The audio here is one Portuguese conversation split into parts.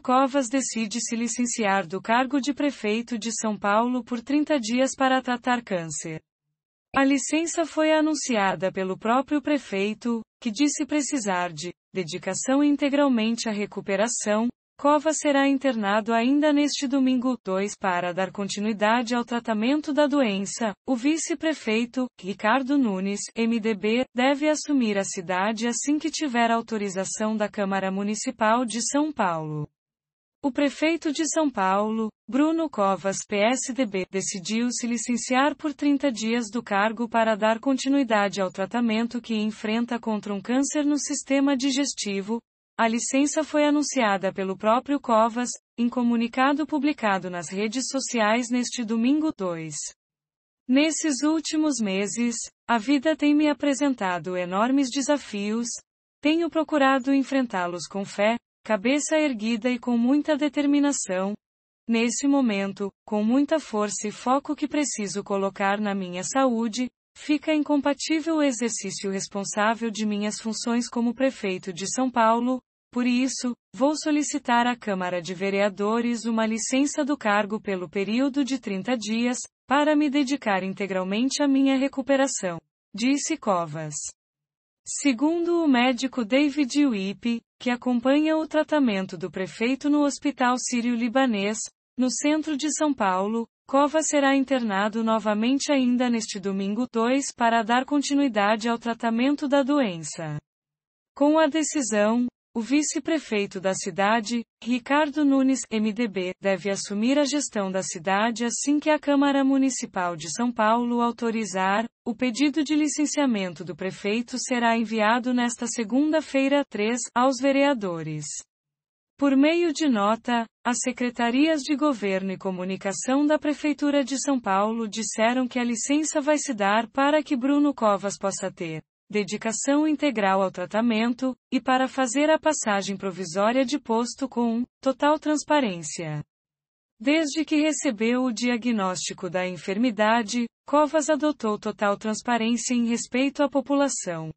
Covas decide se licenciar do cargo de prefeito de São Paulo por 30 dias para tratar câncer. A licença foi anunciada pelo próprio prefeito, que disse precisar de dedicação integralmente à recuperação. Covas será internado ainda neste domingo 2 para dar continuidade ao tratamento da doença. O vice-prefeito, Ricardo Nunes, MDB, deve assumir a cidade assim que tiver autorização da Câmara Municipal de São Paulo. O prefeito de São Paulo, Bruno Covas PSDB, decidiu se licenciar por 30 dias do cargo para dar continuidade ao tratamento que enfrenta contra um câncer no sistema digestivo. A licença foi anunciada pelo próprio Covas, em comunicado publicado nas redes sociais neste domingo 2. Nesses últimos meses, a vida tem me apresentado enormes desafios, tenho procurado enfrentá-los com fé, cabeça erguida e com muita determinação. Nesse momento, com muita força e foco que preciso colocar na minha saúde, fica incompatível o exercício responsável de minhas funções como prefeito de São Paulo, por isso, vou solicitar à Câmara de Vereadores uma licença do cargo pelo período de 30 dias, para me dedicar integralmente à minha recuperação. Disse Covas. Segundo o médico David Wippe, que acompanha o tratamento do prefeito no Hospital Sírio-Libanês, no centro de São Paulo, Cova será internado novamente ainda neste domingo 2 para dar continuidade ao tratamento da doença. Com a decisão, o vice-prefeito da cidade, Ricardo Nunes, MDB, deve assumir a gestão da cidade assim que a Câmara Municipal de São Paulo autorizar. O pedido de licenciamento do prefeito será enviado nesta segunda-feira, 3, aos vereadores. Por meio de nota, as secretarias de Governo e Comunicação da Prefeitura de São Paulo disseram que a licença vai se dar para que Bruno Covas possa ter dedicação integral ao tratamento, e para fazer a passagem provisória de posto com total transparência. Desde que recebeu o diagnóstico da enfermidade, Covas adotou total transparência em respeito à população.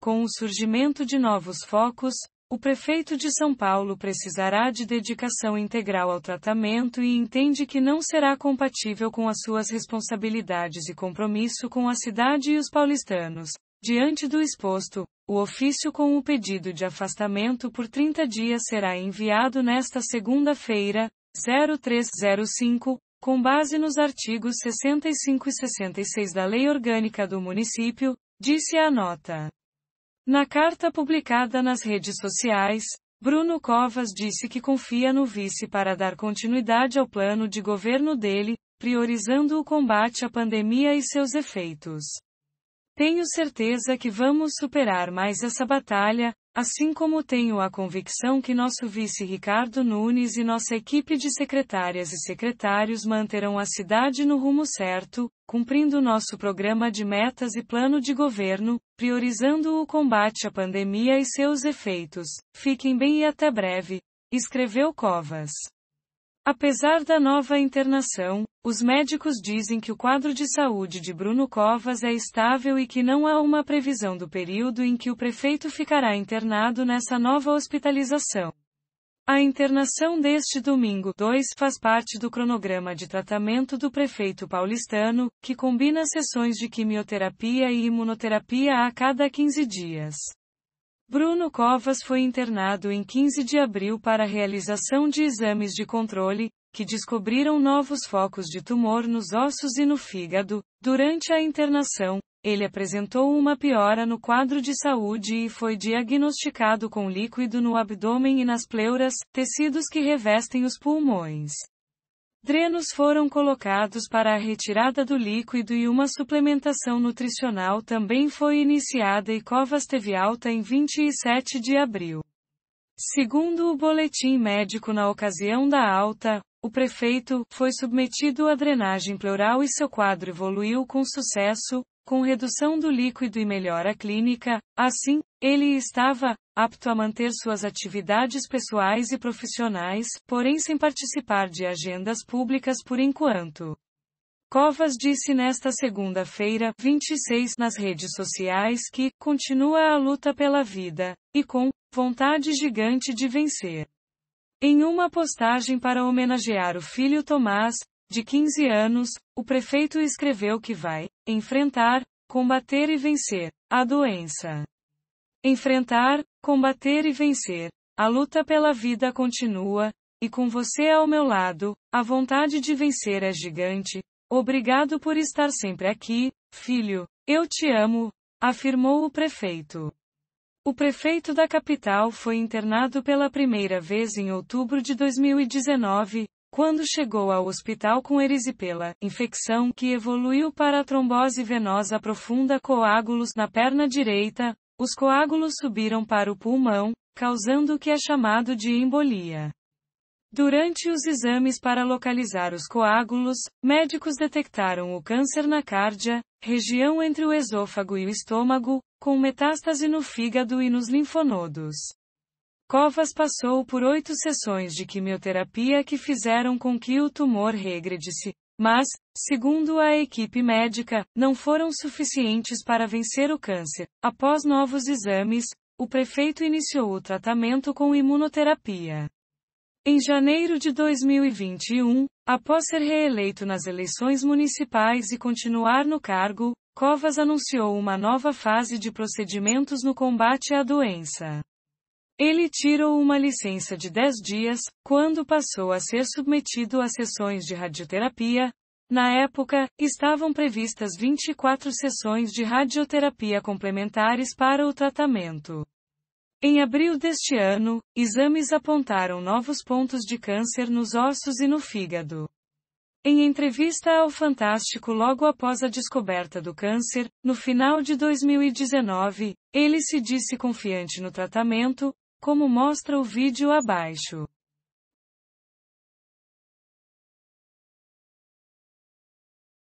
Com o surgimento de novos focos, o prefeito de São Paulo precisará de dedicação integral ao tratamento e entende que não será compatível com as suas responsabilidades e compromisso com a cidade e os paulistanos, Diante do exposto, o ofício com o pedido de afastamento por 30 dias será enviado nesta segunda-feira, 0305, com base nos artigos 65 e 66 da Lei Orgânica do Município, disse a nota. Na carta publicada nas redes sociais, Bruno Covas disse que confia no vice para dar continuidade ao plano de governo dele, priorizando o combate à pandemia e seus efeitos. Tenho certeza que vamos superar mais essa batalha, assim como tenho a convicção que nosso vice Ricardo Nunes e nossa equipe de secretárias e secretários manterão a cidade no rumo certo, cumprindo nosso programa de metas e plano de governo, priorizando o combate à pandemia e seus efeitos. Fiquem bem e até breve, escreveu Covas. Apesar da nova internação, os médicos dizem que o quadro de saúde de Bruno Covas é estável e que não há uma previsão do período em que o prefeito ficará internado nessa nova hospitalização. A internação deste domingo 2 faz parte do cronograma de tratamento do prefeito paulistano, que combina sessões de quimioterapia e imunoterapia a cada 15 dias. Bruno Covas foi internado em 15 de abril para realização de exames de controle, que descobriram novos focos de tumor nos ossos e no fígado. Durante a internação, ele apresentou uma piora no quadro de saúde e foi diagnosticado com líquido no abdômen e nas pleuras, tecidos que revestem os pulmões. Drenos foram colocados para a retirada do líquido e uma suplementação nutricional também foi iniciada e Covas teve alta em 27 de abril. Segundo o boletim médico na ocasião da alta, o prefeito foi submetido à drenagem pleural e seu quadro evoluiu com sucesso, com redução do líquido e melhora clínica, assim, ele estava apto a manter suas atividades pessoais e profissionais, porém sem participar de agendas públicas por enquanto. Covas disse nesta segunda-feira, 26, nas redes sociais que continua a luta pela vida e com vontade gigante de vencer. Em uma postagem para homenagear o filho Tomás, de 15 anos, o prefeito escreveu que vai enfrentar, combater e vencer a doença. Enfrentar, combater e vencer. A luta pela vida continua, e com você ao meu lado, a vontade de vencer é gigante. Obrigado por estar sempre aqui, filho. Eu te amo, afirmou o prefeito. O prefeito da capital foi internado pela primeira vez em outubro de 2019, quando chegou ao hospital com erisipela, infecção que evoluiu para trombose venosa profunda coágulos na perna direita, os coágulos subiram para o pulmão, causando o que é chamado de embolia. Durante os exames para localizar os coágulos, médicos detectaram o câncer na cárdia, região entre o esôfago e o estômago, com metástase no fígado e nos linfonodos. Covas passou por oito sessões de quimioterapia que fizeram com que o tumor regredisse, mas, segundo a equipe médica, não foram suficientes para vencer o câncer. Após novos exames, o prefeito iniciou o tratamento com imunoterapia. Em janeiro de 2021, após ser reeleito nas eleições municipais e continuar no cargo, Covas anunciou uma nova fase de procedimentos no combate à doença. Ele tirou uma licença de 10 dias, quando passou a ser submetido a sessões de radioterapia. Na época, estavam previstas 24 sessões de radioterapia complementares para o tratamento. Em abril deste ano, exames apontaram novos pontos de câncer nos ossos e no fígado. Em entrevista ao Fantástico logo após a descoberta do câncer, no final de 2019, ele se disse confiante no tratamento, como mostra o vídeo abaixo.